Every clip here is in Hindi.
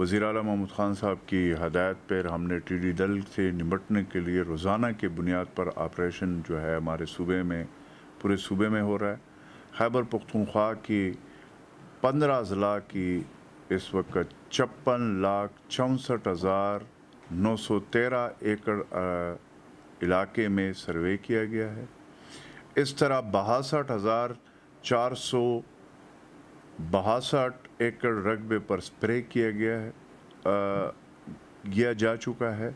वज़ी अल महमूद ख़ान साहब की हदायत पर हमने टी डी दल से निपटने के लिए रोज़ाना के बुनियाद पर ऑपरेशन जो है हमारे सूबे में पूरे सूबे में हो रहा है खैबर पख्तनख्वा की पंद्रह ज़िला की इस वक्त छप्पन लाख चौंसठ हज़ार नौ सौ तेरह एकड़ इलाके में सर्वे किया गया है इस तरह बासठ हज़ार चार सौ बासठ एकड़ रकबे पर स्प्रे किया गया है किया जा चुका है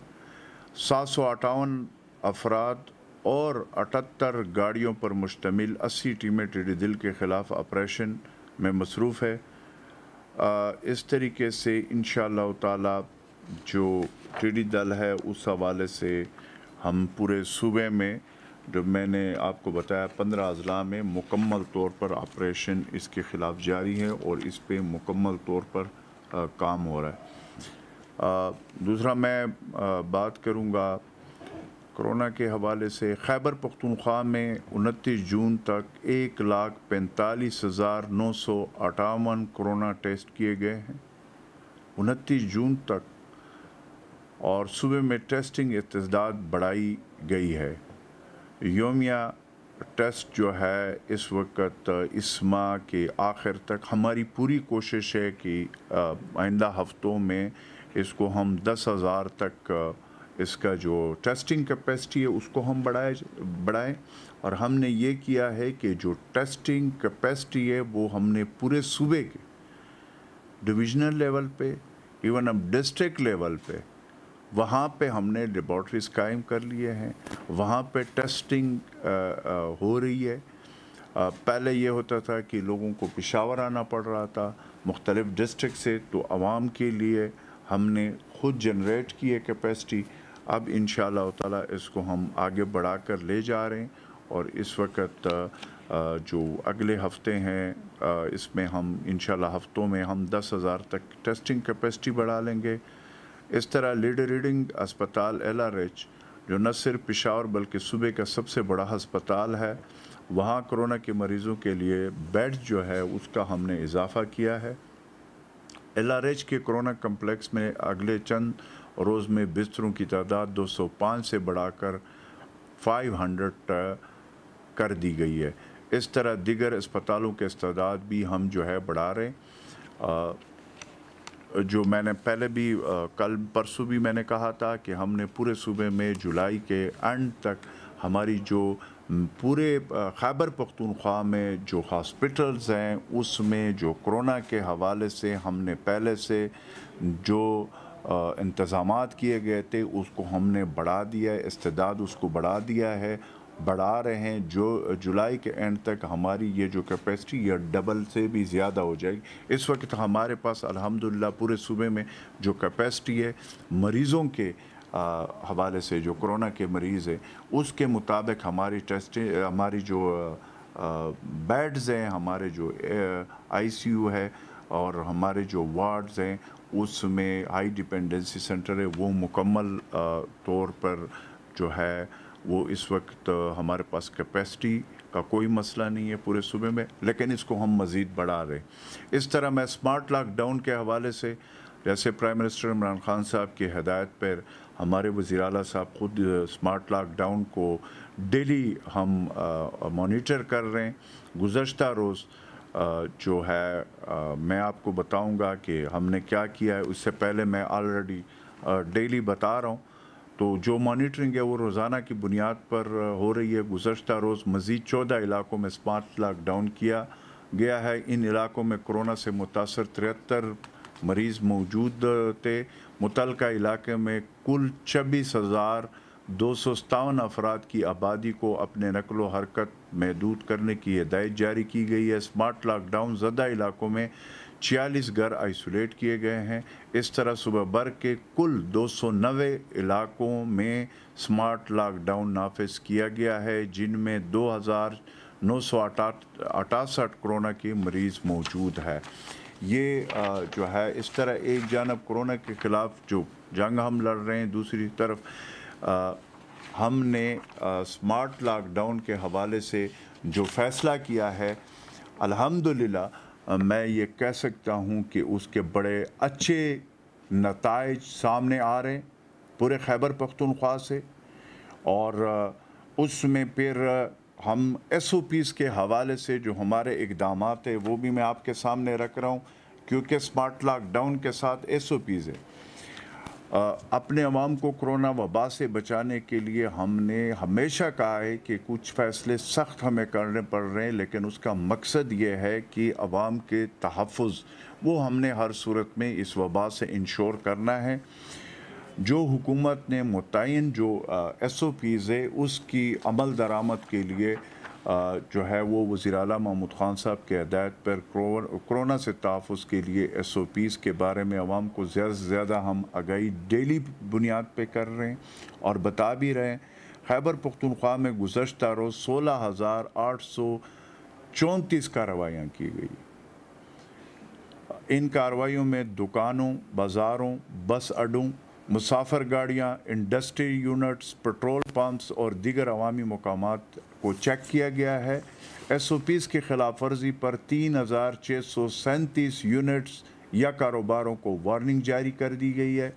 सात सौ अट्ठावन अफराद और अठहत्तर गाड़ियों पर मुश्तमिल अस्सी टीमें टिडी दिल के ख़िलाफ़ ऑपरेशन में मसरूफ़ है आ, इस तरीके से इन ताला जो दल है उस हवाले से हम पूरे सूबे में जब मैंने आपको बताया पंद्रह अजला में मुकम्मल तौर पर ऑपरेशन इसके ख़िलाफ़ जारी है और इस पर मुकम्मल तौर पर आ, काम हो रहा है आ, दूसरा मैं आ, बात करूँगा कोरोना के हवाले से खैबर पख्तनख्वा में उनतीस जून तक एक लाख पैंतालीस हज़ार नौ सौ अठावन कोरोना टेस्ट किए गए हैं उनतीस जून तक और सूबे में टेस्टिंग इतदाद बढ़ाई गई है योमिया टेस्ट जो है इस वक्त इस माह के आखिर तक हमारी पूरी कोशिश है कि आइंदा हफ्तों में इसको हम दस हज़ार तक इसका जो टेस्टिंग कैपेसिटी है उसको हम बढ़ाए बढ़ाएँ और हमने ये किया है कि जो टेस्टिंग कैपेसिटी है वो हमने पूरे सूबे के डिविजनल लेवल पे इवन अब डिस्ट्रिक्ट लेवल पे वहाँ पे हमने लेबॉर्ट्रीज कायम कर लिए हैं वहाँ पे टेस्टिंग आ, आ, हो रही है आ, पहले ये होता था कि लोगों को पिशावर आना पड़ रहा था मुख्तलिफ़ डिस्ट्रिक्ट से तो आवाम के लिए हमने खुद जनरेट की है कैपेसिटी अब इन ताला इसको हम आगे बढ़ा कर ले जा रहे हैं और इस वक्त जो अगले हफ्ते हैं इसमें हम इन हफ्तों में हम दस हज़ार तक टेस्टिंग कैपेसिटी बढ़ा लेंगे इस तरह लीडर रीडिंग अस्पताल एल जो न सिर्फ पिशावर बल्कि सूबे का सबसे बड़ा अस्पताल है वहाँ कोरोना के मरीज़ों के लिए बेड जो है उसका हमने इजाफा किया है एल के कोरोना कम्प्लेक्स में अगले चंद रोज़ में बिस्तरों की तादाद 205 से बढ़ाकर 500 कर दी गई है इस तरह दिगर अस्पतालों के इस्तादाद भी हम जो है बढ़ा रहे हैं जो मैंने पहले भी कल परसों भी मैंने कहा था कि हमने पूरे सूबे में जुलाई के एंड तक हमारी जो पूरे खैबर पख्तूनख्वा में जो हॉस्पिटल्स हैं उसमें जो कोरोना के हवाले से हमने पहले से जो इंतज़ाम किए गए थे उसको हमने बढ़ा दिया है इस्तेदाद उसको बढ़ा दिया है बढ़ा रहे हैं जो जुलाई के एंड तक हमारी ये जो कैपेसिटी या डबल से भी ज़्यादा हो जाएगी इस वक्त हमारे पास अल्हम्दुलिल्लाह पूरे सूबे में जो कैपेसिटी है मरीज़ों के आ, हवाले से जो कोरोना के मरीज़ हैं उसके मुताबिक हमारी टेस्टिंग हमारी जो बेड्स हैं हमारे जो आईसीयू है और हमारे जो वार्ड्स हैं उसमें हाई डिपेंडेंसी सेंटर है वो मुकम्मल तौर पर जो है वो इस वक्त हमारे पास कैपेसिटी का कोई मसला नहीं है पूरे सूबे में लेकिन इसको हम मज़ीद बढ़ा रहे इस तरह मैं स्मार्ट लॉकडाउन के हवाले से जैसे प्राइम मिनिस्टर इमरान खान साहब की हदायत पर हमारे वज़ी अला साहब खुद स्मार्ट लॉकडाउन को डेली हम मोनीटर कर रहे हैं गुज्त रोज़ जो है आ, मैं आपको बताऊँगा कि हमने क्या किया है उससे पहले मैं ऑलरेडी डेली बता रहा हूँ तो जो मॉनिटरिंग है वो रोज़ाना की बुनियाद पर हो रही है गुजशत रोज़ मज़ीद चौदह इलाकों में स्मार्ट लॉकडाउन किया गया है इन इलाकों में कोरोना से मुतासर तिहत्तर मरीज़ मौजूद थे मुतल इलाके में कुल छब्बीस हज़ार दो सौ सतावन अफराद की आबादी को अपने नकल हरकत महदूद करने की हिदायत जारी की गई है स्मार्ट लॉकडाउन ज़दा इलाकों में छियालीस घर आइसोलेट किए गए हैं इस तरह सुबह भर के कुल 290 इलाकों में स्मार्ट लॉकडाउन नाफिज किया गया है जिनमें दो हज़ार नौ सौ अठासठ कोरोना के मरीज़ मौजूद है ये जो है इस तरह एक जानब कोरोना के ख़िलाफ़ जो जंग हम लड़ रहे हैं दूसरी तरफ हमने स्मार्ट लॉकडाउन के हवाले से जो फ़ैसला किया है अल्हम्दुलिल्लाह मैं ये कह सकता हूँ कि उसके बड़े अच्छे नतज सामने आ रहे हैं पूरे खैबर पख्तनख्वा से और उसमें फिर हम एस ओ पीज़ के हवाले से जो हमारे इकदाम है वो भी मैं आपके सामने रख रहा हूँ क्योंकि स्मार्ट लॉकडाउन के साथ एस ओ पीज़ है अपने अवाम को कोरोना वबा से बचाने के लिए हमने हमेशा कहा है कि कुछ फ़ैसले सख्त हमें करने पड़ रहे हैं लेकिन उसका मकसद ये है कि अवाम के तहफ़ वो हमने हर सूरत में इस वबा से इंश्योर करना है जो हुकूमत ने मुतन जो एस ओ पीज़ है उसकी अमल दरामद के लिए जो है वो वज़ी अल महमूद ख़ान साहब के हदायत पर कोरोना से तहफ़ के लिए एस ओ पीज़ के बारे में आवाम को ज़्यादा से ज़्यादा हम आगही डेली बुनियाद पर कर रहे हैं और बता भी रहे हैं खैबर पख्तनख्वा में गुजशत रोज़ सोलह हज़ार आठ सौ चौंतीस कार्रवाइयाँ की गई इन कार्रवाइयों में दुकानों बाज़ारों बस अड्डों मुसाफर गाड़ियाँ इंडस्ट्री यूनिट्स पेट्रोल पम्प्स और दीगर अवामी मकाम को चेक किया गया है एस ओ पीज़ की खिलाफ वर्जी पर तीन हज़ार छः सौ सैंतीस यूनिट्स या कारोबारों को वार्निंग जारी कर दी गई है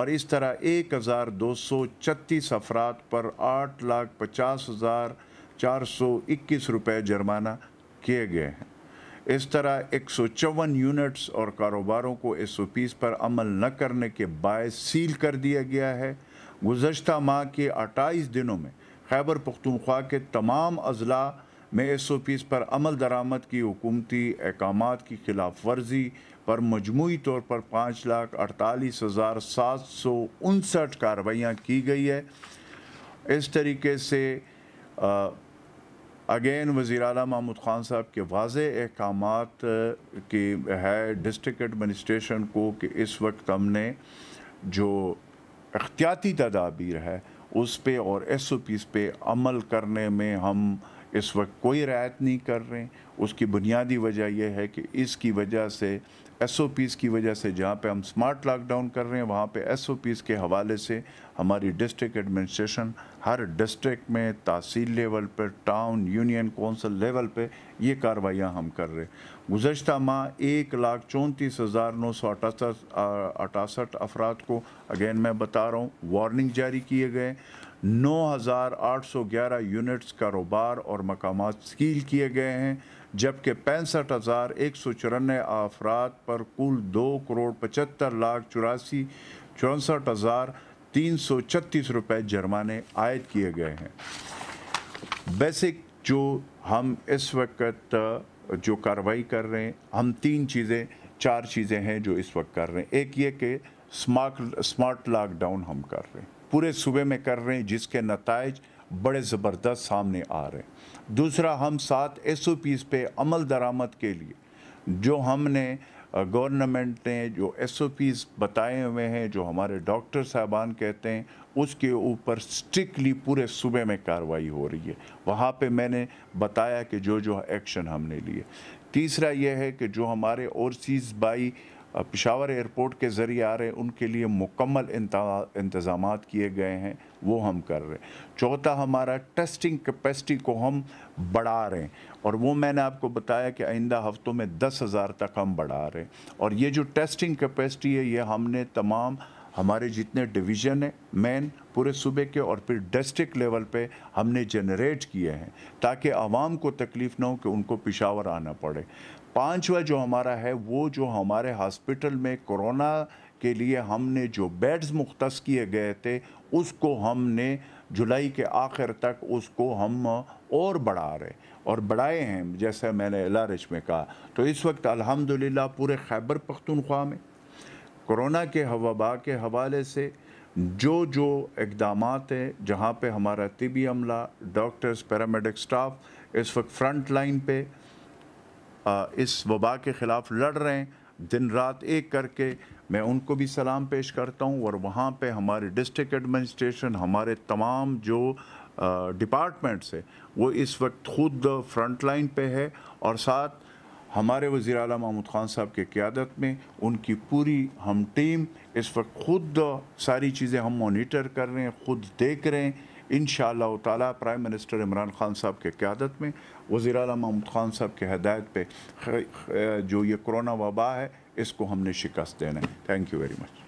और इस तरह एक हज़ार दो सौ छत्तीस अफराद पर आठ लाख पचास हज़ार चार सौ इक्कीस रुपये जुर्माना किए गए हैं इस तरह एक सौ चौवन यूनिट्स और कारोबारों को एस ओ पीज़ पर अमल न करने के बायस सील कर दिया गया है गुजशत माह के अट्ठाईस दिनों में खैबर पख्तनख्वा के तमाम अजला में एस ओ पीज़ पर अमल दरामद की हुकूमती अहकाम की खिलाफ वर्जी पर मजमू तौर पर पाँच लाख अड़तालीस हज़ार सात सौ उनसठ कार्रवाइयाँ की गई है इस तरीके से आ, अगेन वज़ी अल महमूद ख़ान साहब के वाज अहकाम की है डिस्ट्रिक्ट एडमिनिस्ट्रेशन को कि इस वक्त हमने जो अख्तियाती तदाबीर है उस पर और एस ओ पीज़ पर अमल करने में हम इस वक्त कोई रियायत नहीं कर रहे हैं उसकी बुनियादी वजह यह है कि इसकी वजह से एस ओ पीज़ की वजह से जहाँ पे हम स्मार्ट लॉकडाउन कर रहे हैं वहाँ पे एस ओ पीज़ के हवाले से हमारी डिस्ट्रिक्ट एडमिनिस्ट्रेशन हर डिस्ट्रिक्ट में तहसील लेवल पर टाउन यूनियन कौंसल लेवल पे ये कार्रवाइयाँ हम कर रहे हैं गुजशत माह एक लाख चौंतीस हज़ार नौ सौ अठासठ अठासठ अफराद को अगेन मैं बता रहा हूँ वार्निंग जारी किए गए नौ हज़ार आठ सौ ग्यारह यूनिट्स कारोबार और मकाम सील किए गए हैं जबकि पैंसठ हज़ार एक सौ चौरानवे अफराद पर कुल दो करोड़ पचहत्तर लाख चौरासी चौंसठ हज़ार तीन सौ छत्तीस रुपये जुर्माने आयद किए गए हैं बेसिक जो हम इस वक्त जो कार्रवाई कर रहे हैं हम तीन चीज़ें चार चीज़ें हैं जो इस वक्त कर रहे हैं एक ये कि स्मार्ट स्मार्ट लॉकडाउन हम कर रहे हैं पूरे सूबे में कर रहे हैं जिसके नतज बड़े ज़बरदस्त सामने आ रहे हैं दूसरा हम सात एस ओ पीज़ पे अमल दरामद के लिए जो हमने गवर्नमेंट ने जो एस ओ पीज़ बताए हुए हैं जो हमारे डॉक्टर साहबान कहते हैं उसके ऊपर स्ट्रिक्टली पूरे सूबे में कार्रवाई हो रही है वहाँ पे मैंने बताया कि जो जो एक्शन हमने लिए तीसरा यह है कि जो हमारे ओवरसीज़ बाई पिशावर एयरपोर्ट के ज़रिए आ रहे उनके लिए मुकम्मल इंतज़ाम किए गए हैं वो हम कर रहे हैं चौथा हमारा टेस्टिंग कैपेसिटी को हम बढ़ा रहे हैं और वो मैंने आपको बताया कि आइंदा हफ्तों में दस हज़ार तक हम बढ़ा रहे हैं और ये जो टेस्टिंग कैपेसिटी है ये हमने तमाम हमारे जितने डिवीज़न हैं मैन पूरे सूबे के और फिर डिस्ट्रिक्ट लेवल पे हमने जनरेट किए हैं ताकि आवाम को तकलीफ़ ना हो कि उनको पिशावर आना पड़े पांचवा जो हमारा है वो जो हमारे हॉस्पिटल में कोरोना के लिए हमने जो बेड्स मुख्त किए गए थे उसको हमने जुलाई के आखिर तक उसको हम और बढ़ा रहे और बढ़ाए हैं जैसे मैंने एल में कहा तो इस वक्त अल्हम्दुलिल्लाह पूरे खैबर पख्तूनख्वा में कोरोना के हवाबा के हवाले से जो जो इकदाम हैं जहाँ पर हमारा तिबी अमला डॉक्टर्स पैरामेडिक स्टाफ इस वक्त फ्रंट लाइन पर इस वबा के ख़िलाफ़ लड़ रहे हैं दिन रात एक करके मैं उनको भी सलाम पेश करता हूँ और वहाँ पे हमारे डिस्ट्रिक्ट एडमिनिस्ट्रेशन हमारे तमाम जो डिपार्टमेंट्स है वो इस वक्त खुद फ्रंट लाइन पर है और साथ हमारे वज़ी अल महमूद ख़ान साहब के क़्यादत में उनकी पूरी हम टीम इस वक्त खुद सारी चीज़ें हम मोनीटर कर रहे हैं खुद देख रहे हैं इन ताला प्राइम मिनिस्टर इमरान खान साहब के क्यादत में वज़ी अल महमूद ख़ान साहब के हदायत पे जो ये कोरोना वबा है इसको हमने शिकस्त देना है थैंक यू वेरी मच